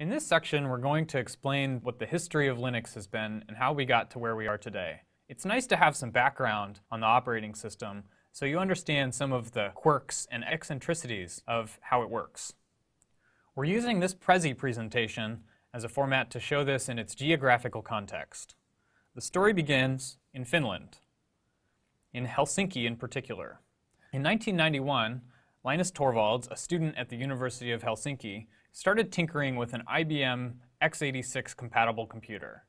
In this section, we're going to explain what the history of Linux has been and how we got to where we are today. It's nice to have some background on the operating system so you understand some of the quirks and eccentricities of how it works. We're using this Prezi presentation as a format to show this in its geographical context. The story begins in Finland, in Helsinki in particular. In 1991, Linus Torvalds, a student at the University of Helsinki, started tinkering with an IBM x86 compatible computer.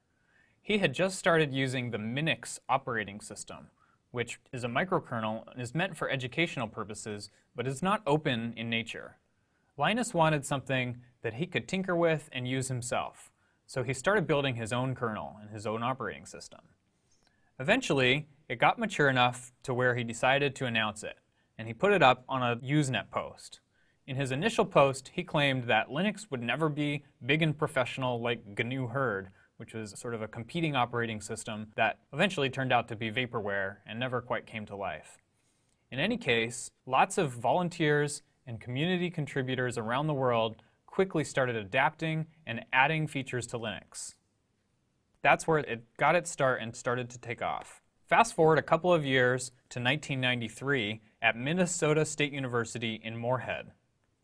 He had just started using the Minix operating system, which is a microkernel and is meant for educational purposes, but is not open in nature. Linus wanted something that he could tinker with and use himself, so he started building his own kernel and his own operating system. Eventually, it got mature enough to where he decided to announce it, and he put it up on a Usenet post. In his initial post, he claimed that Linux would never be big and professional like GNU Herd, which was sort of a competing operating system that eventually turned out to be vaporware and never quite came to life. In any case, lots of volunteers and community contributors around the world quickly started adapting and adding features to Linux. That's where it got its start and started to take off. Fast forward a couple of years to 1993 at Minnesota State University in Moorhead.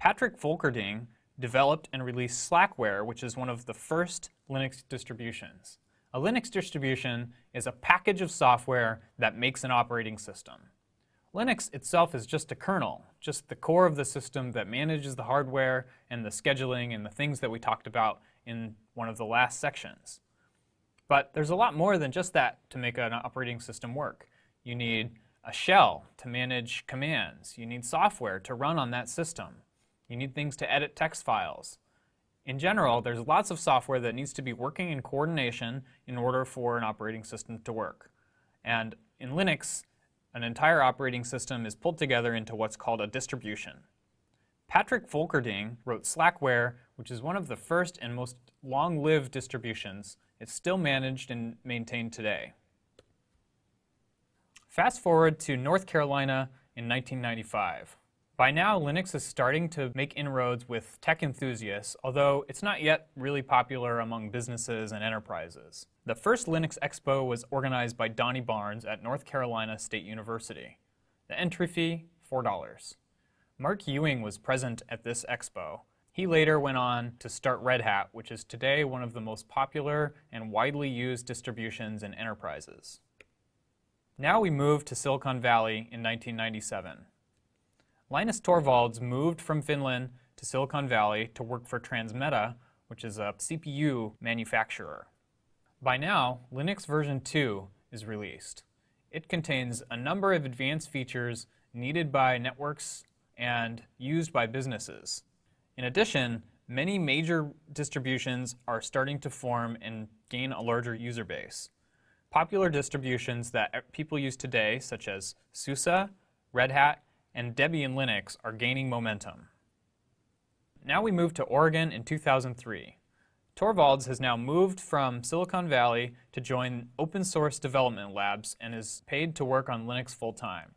Patrick Volkerding developed and released Slackware, which is one of the first Linux distributions. A Linux distribution is a package of software that makes an operating system. Linux itself is just a kernel, just the core of the system that manages the hardware and the scheduling and the things that we talked about in one of the last sections. But there's a lot more than just that to make an operating system work. You need a shell to manage commands. You need software to run on that system. You need things to edit text files. In general, there's lots of software that needs to be working in coordination in order for an operating system to work. And in Linux, an entire operating system is pulled together into what's called a distribution. Patrick Volkerding wrote Slackware, which is one of the first and most long-lived distributions. It's still managed and maintained today. Fast forward to North Carolina in 1995. By now, Linux is starting to make inroads with tech enthusiasts, although it's not yet really popular among businesses and enterprises. The first Linux Expo was organized by Donnie Barnes at North Carolina State University. The entry fee, $4. Mark Ewing was present at this expo. He later went on to start Red Hat, which is today one of the most popular and widely used distributions in enterprises. Now we move to Silicon Valley in 1997. Linus Torvalds moved from Finland to Silicon Valley to work for Transmeta, which is a CPU manufacturer. By now, Linux version 2 is released. It contains a number of advanced features needed by networks and used by businesses. In addition, many major distributions are starting to form and gain a larger user base. Popular distributions that people use today, such as SUSE, Red Hat, and Debian Linux are gaining momentum. Now we move to Oregon in 2003. Torvalds has now moved from Silicon Valley to join open source development labs and is paid to work on Linux full time.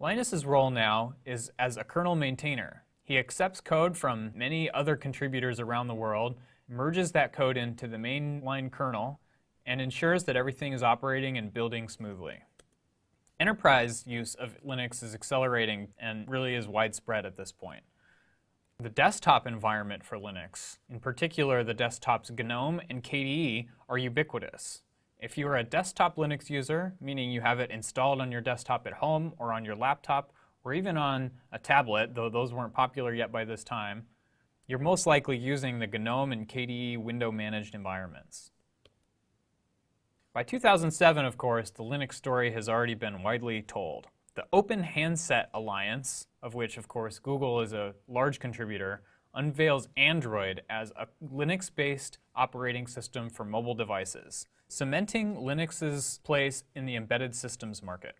Linus's role now is as a kernel maintainer. He accepts code from many other contributors around the world, merges that code into the mainline kernel, and ensures that everything is operating and building smoothly. Enterprise use of Linux is accelerating and really is widespread at this point. The desktop environment for Linux, in particular the desktops GNOME and KDE, are ubiquitous. If you are a desktop Linux user, meaning you have it installed on your desktop at home or on your laptop or even on a tablet, though those weren't popular yet by this time, you're most likely using the GNOME and KDE window managed environments. By 2007, of course, the Linux story has already been widely told. The Open Handset Alliance, of which, of course, Google is a large contributor, unveils Android as a Linux-based operating system for mobile devices, cementing Linux's place in the embedded systems market.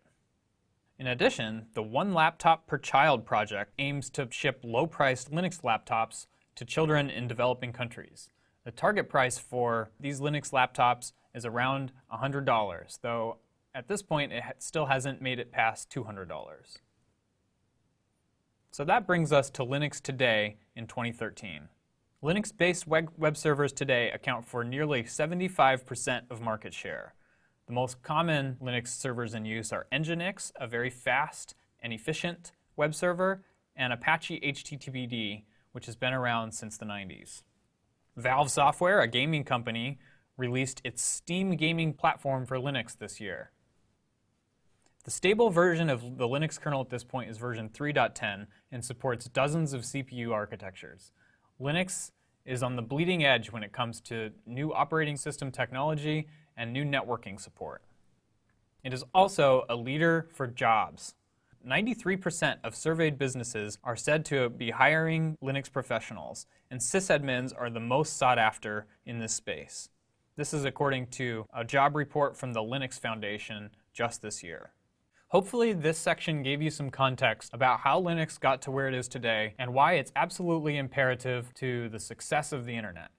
In addition, the One Laptop Per Child project aims to ship low-priced Linux laptops to children in developing countries. The target price for these Linux laptops is around $100, though at this point it still hasn't made it past $200. So that brings us to Linux today in 2013. Linux-based web servers today account for nearly 75% of market share. The most common Linux servers in use are Nginx, a very fast and efficient web server, and Apache HTTPD, which has been around since the 90s. Valve Software, a gaming company, released its Steam gaming platform for Linux this year. The stable version of the Linux kernel at this point is version 3.10 and supports dozens of CPU architectures. Linux is on the bleeding edge when it comes to new operating system technology and new networking support. It is also a leader for jobs. 93% of surveyed businesses are said to be hiring Linux professionals, and sysadmins are the most sought after in this space. This is according to a job report from the Linux Foundation just this year. Hopefully this section gave you some context about how Linux got to where it is today and why it's absolutely imperative to the success of the internet.